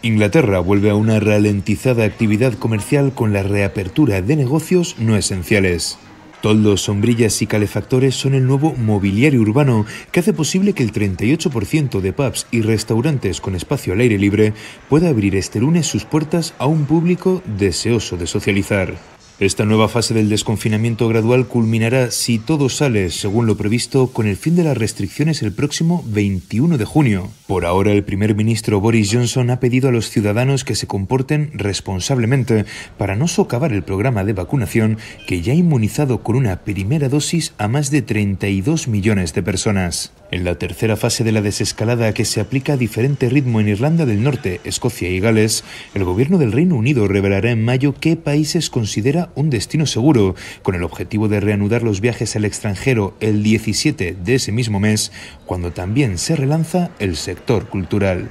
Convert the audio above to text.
Inglaterra vuelve a una ralentizada actividad comercial con la reapertura de negocios no esenciales. Toldos, sombrillas y calefactores son el nuevo mobiliario urbano que hace posible que el 38% de pubs y restaurantes con espacio al aire libre pueda abrir este lunes sus puertas a un público deseoso de socializar. Esta nueva fase del desconfinamiento gradual culminará, si todo sale según lo previsto, con el fin de las restricciones el próximo 21 de junio. Por ahora, el primer ministro Boris Johnson ha pedido a los ciudadanos que se comporten responsablemente para no socavar el programa de vacunación que ya ha inmunizado con una primera dosis a más de 32 millones de personas. En la tercera fase de la desescalada que se aplica a diferente ritmo en Irlanda del Norte, Escocia y Gales, el gobierno del Reino Unido revelará en mayo qué países considera un destino seguro, con el objetivo de reanudar los viajes al extranjero el 17 de ese mismo mes, cuando también se relanza el sector cultural.